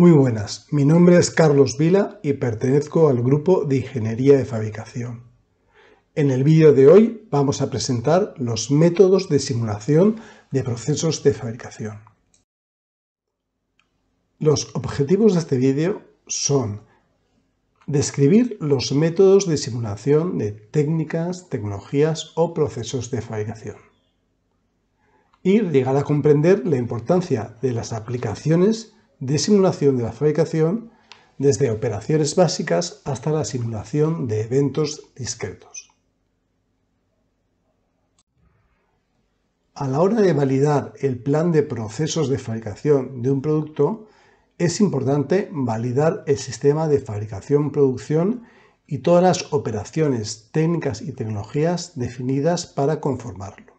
Muy buenas, mi nombre es Carlos Vila y pertenezco al grupo de Ingeniería de Fabricación. En el vídeo de hoy vamos a presentar los métodos de simulación de procesos de fabricación. Los objetivos de este vídeo son describir los métodos de simulación de técnicas, tecnologías o procesos de fabricación y llegar a comprender la importancia de las aplicaciones de simulación de la fabricación desde operaciones básicas hasta la simulación de eventos discretos. A la hora de validar el plan de procesos de fabricación de un producto, es importante validar el sistema de fabricación-producción y todas las operaciones, técnicas y tecnologías definidas para conformarlo.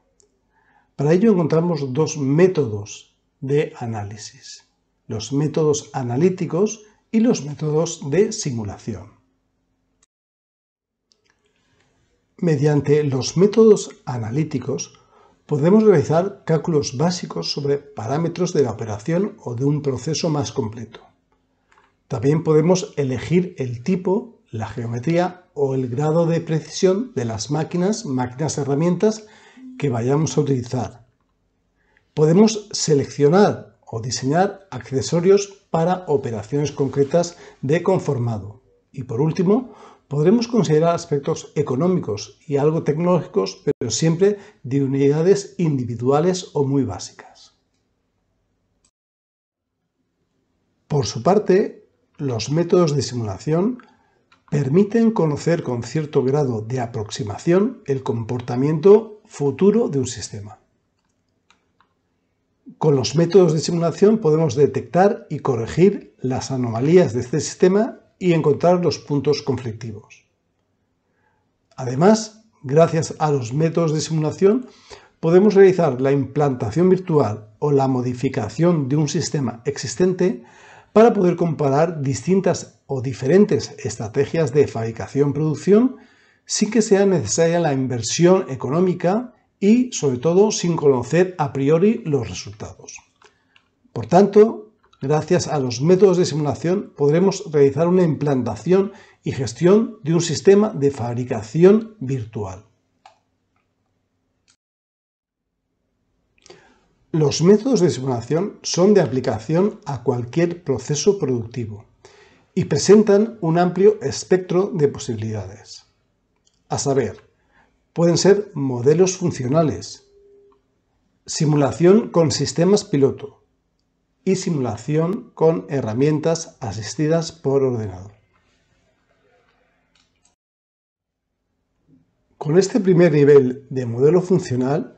Para ello encontramos dos métodos de análisis los métodos analíticos y los métodos de simulación. Mediante los métodos analíticos podemos realizar cálculos básicos sobre parámetros de la operación o de un proceso más completo. También podemos elegir el tipo, la geometría o el grado de precisión de las máquinas, máquinas herramientas que vayamos a utilizar. Podemos seleccionar o diseñar accesorios para operaciones concretas de conformado. Y por último, podremos considerar aspectos económicos y algo tecnológicos, pero siempre de unidades individuales o muy básicas. Por su parte, los métodos de simulación permiten conocer con cierto grado de aproximación el comportamiento futuro de un sistema. Con los métodos de simulación podemos detectar y corregir las anomalías de este sistema y encontrar los puntos conflictivos. Además, gracias a los métodos de simulación, podemos realizar la implantación virtual o la modificación de un sistema existente para poder comparar distintas o diferentes estrategias de fabricación-producción sin que sea necesaria la inversión económica y sobre todo sin conocer a priori los resultados. Por tanto, gracias a los métodos de simulación podremos realizar una implantación y gestión de un sistema de fabricación virtual. Los métodos de simulación son de aplicación a cualquier proceso productivo y presentan un amplio espectro de posibilidades. A saber, pueden ser modelos funcionales, simulación con sistemas piloto y simulación con herramientas asistidas por ordenador. Con este primer nivel de modelo funcional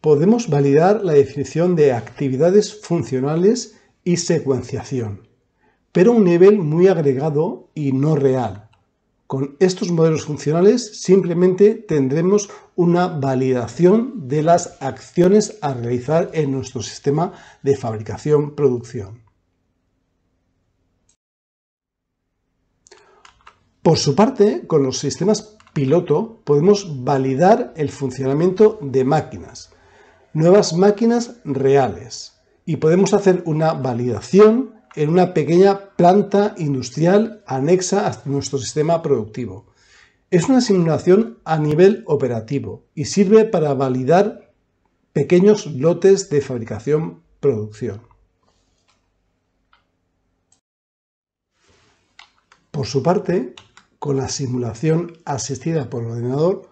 podemos validar la definición de actividades funcionales y secuenciación, pero un nivel muy agregado y no real, con estos modelos funcionales simplemente tendremos una validación de las acciones a realizar en nuestro sistema de fabricación-producción. Por su parte, con los sistemas piloto podemos validar el funcionamiento de máquinas, nuevas máquinas reales, y podemos hacer una validación en una pequeña planta industrial anexa a nuestro sistema productivo. Es una simulación a nivel operativo y sirve para validar pequeños lotes de fabricación-producción. Por su parte, con la simulación asistida por ordenador,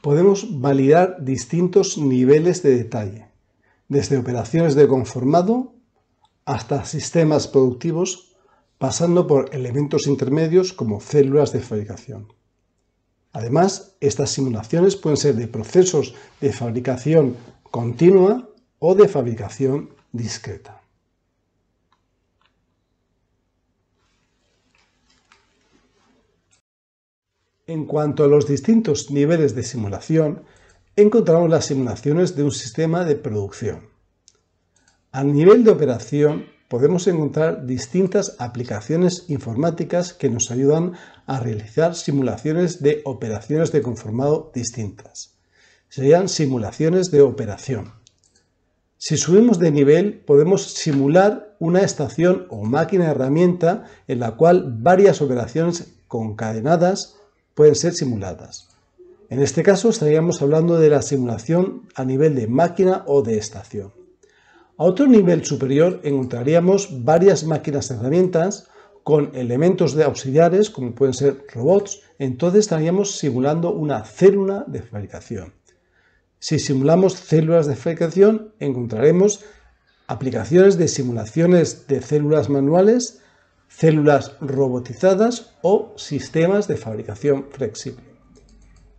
podemos validar distintos niveles de detalle, desde operaciones de conformado hasta sistemas productivos pasando por elementos intermedios como células de fabricación. Además, estas simulaciones pueden ser de procesos de fabricación continua o de fabricación discreta. En cuanto a los distintos niveles de simulación, encontramos las simulaciones de un sistema de producción. A nivel de operación, podemos encontrar distintas aplicaciones informáticas que nos ayudan a realizar simulaciones de operaciones de conformado distintas. Serían simulaciones de operación. Si subimos de nivel, podemos simular una estación o máquina herramienta en la cual varias operaciones concadenadas pueden ser simuladas. En este caso estaríamos hablando de la simulación a nivel de máquina o de estación. A otro nivel superior encontraríamos varias máquinas herramientas con elementos de auxiliares como pueden ser robots, entonces estaríamos simulando una célula de fabricación. Si simulamos células de fabricación, encontraremos aplicaciones de simulaciones de células manuales, células robotizadas o sistemas de fabricación flexible.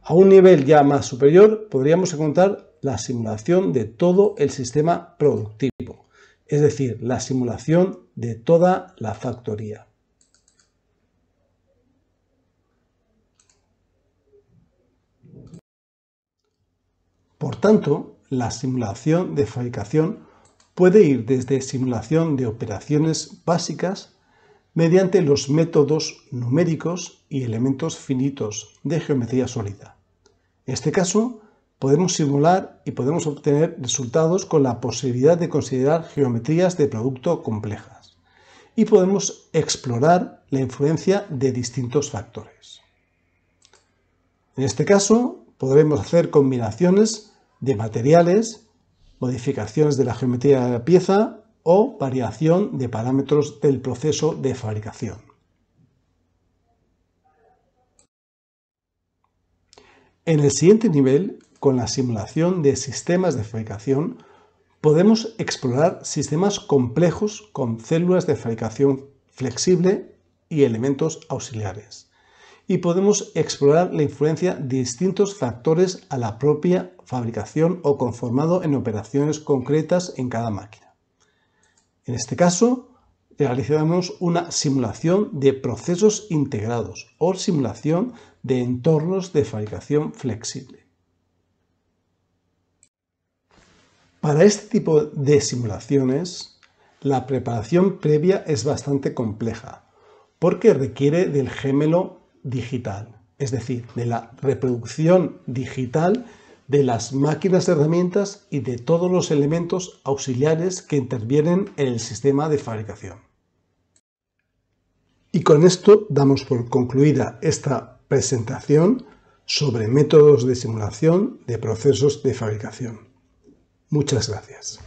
A un nivel ya más superior podríamos encontrar la simulación de todo el sistema productivo, es decir, la simulación de toda la factoría. Por tanto, la simulación de fabricación puede ir desde simulación de operaciones básicas mediante los métodos numéricos y elementos finitos de geometría sólida. En este caso, podemos simular y podemos obtener resultados con la posibilidad de considerar geometrías de producto complejas. Y podemos explorar la influencia de distintos factores. En este caso, podremos hacer combinaciones de materiales, modificaciones de la geometría de la pieza o variación de parámetros del proceso de fabricación. En el siguiente nivel con la simulación de sistemas de fabricación, podemos explorar sistemas complejos con células de fabricación flexible y elementos auxiliares. Y podemos explorar la influencia de distintos factores a la propia fabricación o conformado en operaciones concretas en cada máquina. En este caso, realizamos una simulación de procesos integrados o simulación de entornos de fabricación flexible. Para este tipo de simulaciones, la preparación previa es bastante compleja, porque requiere del gemelo digital, es decir, de la reproducción digital de las máquinas de herramientas y de todos los elementos auxiliares que intervienen en el sistema de fabricación. Y con esto damos por concluida esta presentación sobre métodos de simulación de procesos de fabricación. Muchas gracias.